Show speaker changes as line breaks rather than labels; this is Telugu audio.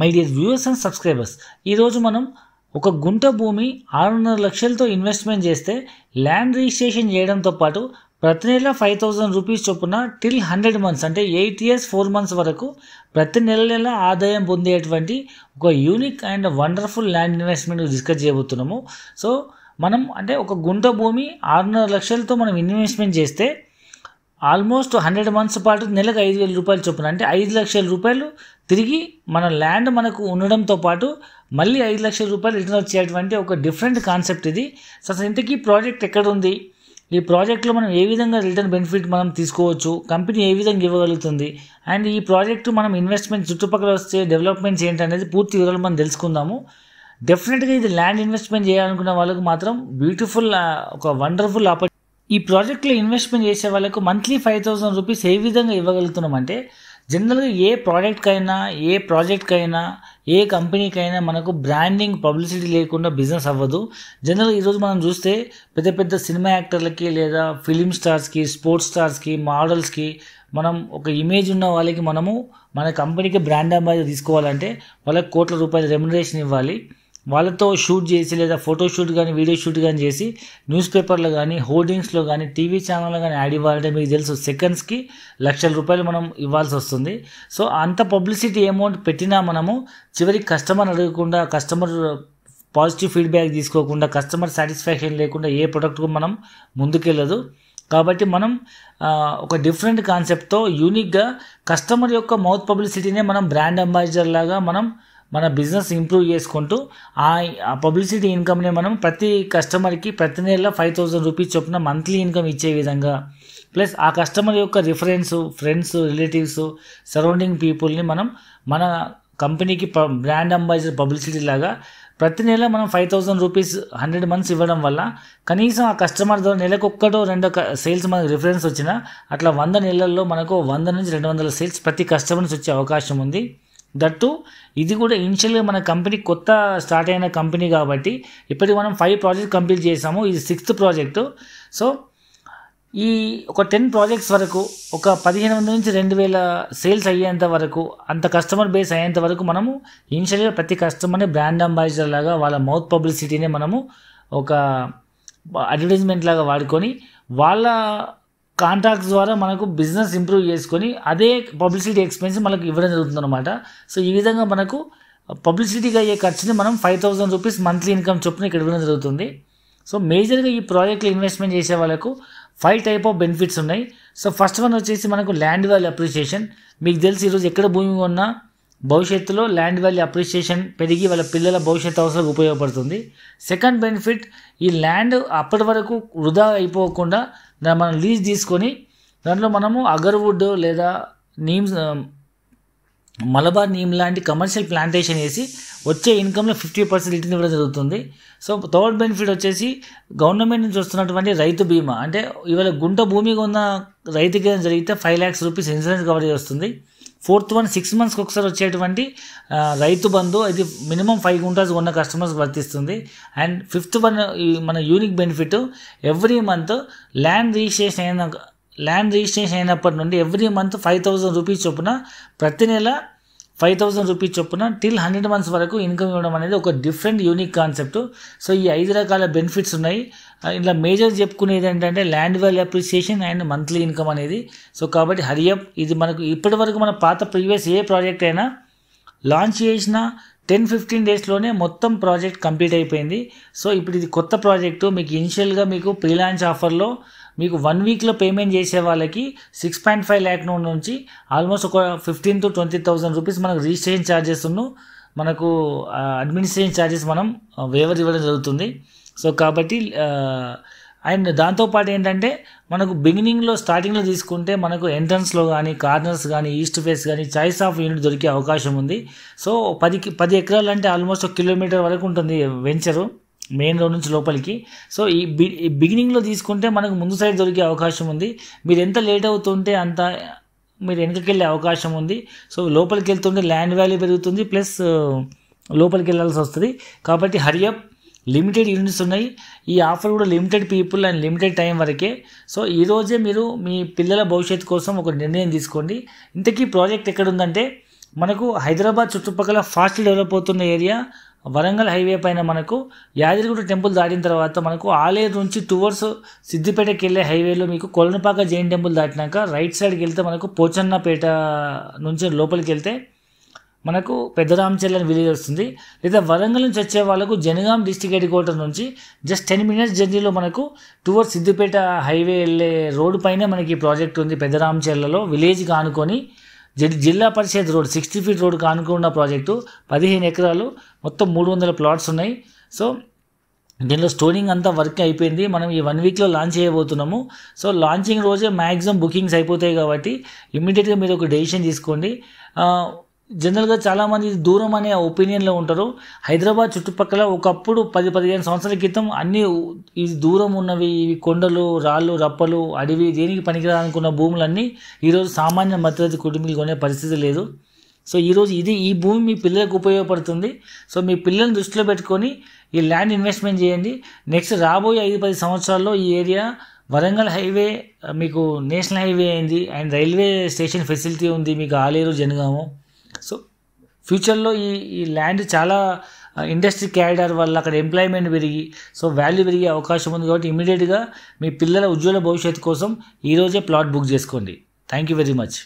my dear viewers and subscribers ఈరోజు మనం ఒక గుంట భూమి ఆరున్నర లక్షలతో ఇన్వెస్ట్మెంట్ చేస్తే ల్యాండ్ రిజిస్ట్రేషన్ చేయడంతో పాటు ప్రతి నెల ఫైవ్ థౌజండ్ రూపీస్ చొప్పున టిల్ హండ్రెడ్ మంత్స్ అంటే ఎయిట్ ఇయర్స్ ఫోర్ మంత్స్ వరకు ప్రతి నెల నెల ఆదాయం పొందేటువంటి ఒక unique and wonderful land investment discuss చేయబోతున్నాము సో మనం అంటే ఒక గుంట భూమి ఆరున్నర లక్షలతో మనం ఇన్వెస్ట్మెంట్ చేస్తే ఆల్మోస్ట్ హండ్రెడ్ మంత్స్ పాటు నెలకు ఐదు వేల రూపాయలు చొప్పున అంటే ఐదు లక్షల రూపాయలు తిరిగి మన ల్యాండ్ మనకు ఉండడంతో పాటు మళ్ళీ ఐదు లక్షల రూపాయలు రిటర్న్ వచ్చేటువంటి ఒక డిఫరెంట్ కాన్సెప్ట్ ఇది సో అసలు ఇంతకీ ప్రాజెక్ట్ ఎక్కడ ఉంది ఈ ప్రాజెక్ట్లో మనం ఏ విధంగా రిటర్న్ బెనిఫిట్ మనం తీసుకోవచ్చు కంపెనీ ఏ విధంగా ఇవ్వగలుగుతుంది అండ్ ఈ ప్రాజెక్టు మనం ఇన్వెస్ట్మెంట్ చుట్టుపక్కల వచ్చే డెవలప్మెంట్స్ ఏంటనేది పూర్తి వివరాలు మనం తెలుసుకుందాము డెఫినెట్గా ఇది ల్యాండ్ ఇన్వెస్ట్మెంట్ చేయాలనుకున్న వాళ్ళకు మాత్రం బ్యూటిఫుల్ ఒక వండర్ఫుల్ ఆపర్చు ఈ ప్రాజెక్ట్లో ఇన్వెస్ట్మెంట్ చేసే వాళ్ళకు మంత్లీ ఫైవ్ థౌసండ్ రూపీస్ ఏ విధంగా ఇవ్వగలుగుతున్నాం అంటే జనరల్గా ఏ ప్రోడక్ట్కైనా ఏ ప్రాజెక్ట్కైనా ఏ కంపెనీకైనా మనకు బ్రాండింగ్ పబ్లిసిటీ లేకుండా బిజినెస్ అవ్వదు జనరల్గా ఈరోజు మనం చూస్తే పెద్ద పెద్ద సినిమా యాక్టర్లకి లేదా ఫిలిం స్టార్స్కి స్పోర్ట్స్ స్టార్స్కి మోడల్స్కి మనం ఒక ఇమేజ్ ఉన్న వాళ్ళకి మనము మన కంపెనీకి బ్రాండ్ అంబాసిడర్ తీసుకోవాలంటే వాళ్ళకి కోట్ల రూపాయల రెమ్యునరేషన్ ఇవ్వాలి వాళ్ళతో షూట్ చేసి లేదా ఫోటో షూట్ కానీ వీడియో షూట్ కానీ చేసి న్యూస్ పేపర్లో కానీ హోర్డింగ్స్లో కానీ టీవీ ఛానల్లో కానీ యాడ్ ఇవ్వాలంటే మీకు తెలుసు సెకండ్స్కి లక్షల రూపాయలు మనం ఇవ్వాల్సి వస్తుంది సో అంత పబ్లిసిటీ అమౌంట్ పెట్టినా మనము చివరి కస్టమర్ అడగకుండా కస్టమర్ పాజిటివ్ ఫీడ్బ్యాక్ తీసుకోకుండా కస్టమర్ సాటిస్ఫాక్షన్ లేకుండా ఏ ప్రొడక్ట్కు మనం ముందుకెళ్ళదు కాబట్టి మనం ఒక డిఫరెంట్ కాన్సెప్ట్తో యూనిక్గా కస్టమర్ యొక్క మౌత్ పబ్లిసిటీనే మనం బ్రాండ్ అంబాసిడర్ లాగా మనం మన బిజినెస్ ఇంప్రూవ్ చేసుకుంటూ ఆ పబ్లిసిటీ ఇన్కమ్ని మనం ప్రతి కస్టమర్కి ప్రతి నెల ఫైవ్ థౌజండ్ రూపీస్ చొప్పున మంత్లీ ఇన్కమ్ ఇచ్చే విధంగా ప్లస్ ఆ కస్టమర్ యొక్క రిఫరెన్స్ ఫ్రెండ్స్ రిలేటివ్స్ సరౌండింగ్ పీపుల్ని మనం మన కంపెనీకి బ్రాండ్ అంబాసిడర్ పబ్లిసిటీ లాగా ప్రతి నెల మనం five thousand rupees hundred months ఇవ్వడం వల్ల కనీసం ఆ కస్టమర్ ద్వారా నెలకు ఒక్కటో రెండో సేల్స్ మనకు రిఫరెన్స్ వచ్చినా అట్లా వంద నెలల్లో మనకు వంద నుంచి రెండు వందల సేల్స్ ప్రతి కస్టమర్ నుంచి వచ్చే అవకాశం ఉంది దట్టు ఇది కూడా ఇనిషియల్గా మన కంపెనీ కొత్త స్టార్ట్ అయిన కంపెనీ కాబట్టి ఇప్పటికి మనం ఫైవ్ ప్రాజెక్ట్ కంప్లీట్ చేసాము ఇది సిక్స్త్ ప్రాజెక్టు సో ఈ ఒక టెన్ ప్రాజెక్ట్స్ వరకు ఒక పదిహేను వందల నుంచి రెండు వేల సేల్స్ అయ్యేంత వరకు అంత కస్టమర్ బేస్ అయ్యేంత వరకు మనము ఇనిషియల్గా ప్రతి కస్టమర్ని బ్రాండ్ అంబాసిడర్ లాగా వాళ్ళ మౌత్ పబ్లిసిటీని మనము ఒక అడ్వర్టైజ్మెంట్ లాగా వాడుకొని వాళ్ళ కాంట్రాక్ట్స్ ద్వారా మనకు బిజినెస్ ఇంప్రూవ్ చేసుకొని అదే పబ్లిసిటీ ఎక్స్పెన్స్ మనకు ఇవ్వడం జరుగుతుంది అనమాట సో ఈ విధంగా మనకు పబ్లిసిటీగా అయ్యే ఖర్చుని మనం five thousand rupees monthly income చొప్పున ఇక్కడ ఇవ్వడం జరుగుతుంది సో మేజర్గా ఈ ప్రాజెక్ట్లో ఇన్వెస్ట్మెంట్ చేసే వాళ్ళకు ఫైవ్ టైప్ ఆఫ్ బెనిఫిట్స్ ఉన్నాయి సో ఫస్ట్ వన్ వచ్చేసి మనకు ల్యాండ్ వాల్యూ అప్రిసియేషన్ మీకు తెలిసి ఈరోజు ఎక్కడ భూమి ఉన్నా భవిష్యత్తులో ల్యాండ్ వాల్యూ అప్రిషియేషన్ పెరిగి వాళ్ళ పిల్లల భవిష్యత్ అవసరాలకు ఉపయోగపడుతుంది సెకండ్ బెనిఫిట్ ఈ ల్యాండ్ అప్పటి వరకు వృధా అయిపోకుండా మనం లీజ్ తీసుకొని దాంట్లో మనము అగర్వుడ్ లేదా నీమ్స్ మలబార్ నీమ్ లాంటి కమర్షియల్ ప్లాంటేషన్ వేసి వచ్చే ఇన్కంలో ఫిఫ్టీ పర్సెంట్ రిటర్న్ ఇవ్వడం జరుగుతుంది సో థర్డ్ బెనిఫిట్ వచ్చేసి గవర్నమెంట్ నుంచి వస్తున్నటువంటి రైతు బీమా అంటే ఇవాళ గుంట భూమిగా ఉన్న రైతుకి జరిగితే five lakhs rupees insurance coverage వస్తుంది ఫోర్త్ వన్ సిక్స్ మంత్స్కి ఒకసారి వచ్చేటువంటి రైతు బంధు అది మినిమం ఫైవ్ గుంటాస్ ఉన్న కస్టమర్స్ వర్తిస్తుంది అండ్ ఫిఫ్త్ వన్ మన unique benefit every month land registration అయిన ల్యాండ్ రిజిస్ట్రేషన్ అయినప్పటి నుండి every month five thousand rupees చొప్పున ప్రతి నెల ఫైవ్ థౌసండ్ రూపీస్ చొప్పున టిల్ హండ్రెడ్ మంత్స్ వరకు ఇన్కమ్ ఇవ్వడం అనేది ఒక డిఫరెంట్ యూనిక్ కాన్సెప్ట్ సో ఈ ఐదు రకాల బెనిఫిట్స్ ఉన్నాయి ఇలా మేజర్ చెప్పుకునేది ఏంటంటే land value appreciation and monthly income అనేది సో కాబట్టి హరియప్ ఇది మనకు ఇప్పటి వరకు మన పాత ప్రీవియస్ ఏ ప్రాజెక్ట్ అయినా లాంచ్ చేసిన టెన్ ఫిఫ్టీన్ డేస్లోనే మొత్తం ప్రాజెక్ట్ కంప్లీట్ అయిపోయింది సో ఇప్పుడు ఇది కొత్త ప్రాజెక్టు మీకు ఇనిషియల్గా మీకు ప్రీ లాంచ్ ఆఫర్లో మీకు వన్ వీక్లో పేమెంట్ చేసే వాళ్ళకి సిక్స్ పాయింట్ ఫైవ్ ల్యాక్ నుంచి ఆల్మోస్ట్ ఒక fifteen to twenty thousand rupees మనకు రిజిస్ట్రేషన్ ఛార్జెస్ మనకు అడ్మినిస్ట్రేషన్ ఛార్జెస్ మనం వేవర్ ఇవ్వడం జరుగుతుంది సో కాబట్టి అండ్ దాంతోపాటు ఏంటంటే మనకు బిగినింగ్లో స్టార్టింగ్లో తీసుకుంటే మనకు ఎంట్రన్స్లో కానీ కార్నర్స్ కానీ ఈస్ట్ ఫేస్ కానీ చాయిస్ ఆఫ్ యూనిట్ దొరికే అవకాశం ఉంది సో పదికి పది ఎకరాలు అంటే ఆల్మోస్ట్ ఒక కిలోమీటర్ వరకు ఉంటుంది వెంచరు మెయిన్ రోడ్ నుంచి లోపలికి సో ఈ బి బిగినింగ్లో తీసుకుంటే మనకు ముందు సైడ్ దొరికే అవకాశం ఉంది మీరు ఎంత లేట్ అవుతుంటే అంత మీరు వెనకకి వెళ్ళే అవకాశం ఉంది సో లోపలికి వెళ్తుంటే ల్యాండ్ వాల్యూ పెరుగుతుంది ప్లస్ లోపలికి వెళ్ళాల్సి వస్తుంది కాబట్టి హరియప్ లిమిటెడ్ యూనిట్స్ ఉన్నాయి ఈ ఆఫర్ కూడా limited people and limited time వరకే సో ఈరోజే మీరు మీ పిల్లల భవిష్యత్తు కోసం ఒక నిర్ణయం తీసుకోండి ఇంతకీ ప్రాజెక్ట్ ఎక్కడుందంటే మనకు హైదరాబాద్ చుట్టుపక్కల ఫాస్ట్ డెవలప్ అవుతున్న ఏరియా వరంగల్ హైవే పైన మనకు యాదగిరిగుట్ట టెంపుల్ దాటిన తర్వాత మనకు ఆలేరు నుంచి టువర్స్ సిద్దిపేటకి వెళ్ళే హైవేలో మీకు కొలనపాక జైన్ టెంపుల్ దాటినాక రైట్ సైడ్కి వెళ్తే మనకు పోచన్నపేట నుంచి లోపలికి వెళ్తే మనకు పెద్దరామచల్ అని విలేజ్ వస్తుంది లేదా వరంగల్ నుంచి వచ్చే వాళ్ళకు జనగాం డిస్టిక్ హెడ్ క్వార్టర్ నుంచి జస్ట్ టెన్ మినిట్స్ జర్నీలో మనకు టువర్ సిద్దిపేట హైవే వెళ్ళే రోడ్డు పైన మనకి ప్రాజెక్ట్ ఉంది పెద్దరామచర్లలో విలేజ్కి ఆనుకొని Zilla Parishad road sixty feet road ఆనుకున్న ప్రాజెక్టు పదిహేను ఎకరాలు మొత్తం మూడు వందల ప్లాట్స్ ఉన్నాయి సో దీనిలో స్టోరింగ్ అంతా వర్క్ అయిపోయింది మనం ఈ వన్ వీక్లో లాంచ్ చేయబోతున్నాము సో లాంచింగ్ రోజే మ్యాక్సిమం బుకింగ్స్ అయిపోతాయి కాబట్టి ఇమ్మీడియట్గా మీరు ఒక డెసిషన్ తీసుకోండి జనరల్గా చాలామంది దూరం అనే ఒపీనియన్లో ఉంటారు హైదరాబాద్ చుట్టుపక్కల ఒకప్పుడు పది పదిహేను సంవత్సరాల క్రితం అన్నీ ఇది దూరం ఉన్నవి ఇవి కొండలు రాళ్ళు రప్పలు అడవి దేనికి పనికిరానుకున్న భూములన్నీ ఈరోజు సామాన్య మధ్యతరగతి కుటుంబీలు కొనే పరిస్థితి లేదు సో ఈరోజు ఇది ఈ భూమి మీ పిల్లలకు ఉపయోగపడుతుంది సో మీ పిల్లల్ని దృష్టిలో పెట్టుకొని ఈ ల్యాండ్ ఇన్వెస్ట్మెంట్ చేయండి నెక్స్ట్ రాబోయే ఐదు పది సంవత్సరాల్లో ఈ ఏరియా వరంగల్ హైవే మీకు నేషనల్ హైవే అయింది అండ్ రైల్వే స్టేషన్ ఫెసిలిటీ ఉంది మీకు ఆలేరు జనగాము ఫ్యూచర్లో ఈ ఈ ల్యాండ్ చాలా ఇండస్ట్రీ క్యారిడర్ వల్ల అక్కడ ఎంప్లాయ్మెంట్ పెరిగి సో వాల్యూ పెరిగే అవకాశం ఉంది కాబట్టి ఇమీడియట్గా మీ పిల్లల ఉజ్వల భవిష్యత్తు కోసం ఈరోజే ప్లాట్ బుక్ చేసుకోండి థ్యాంక్ యూ వెరీ మచ్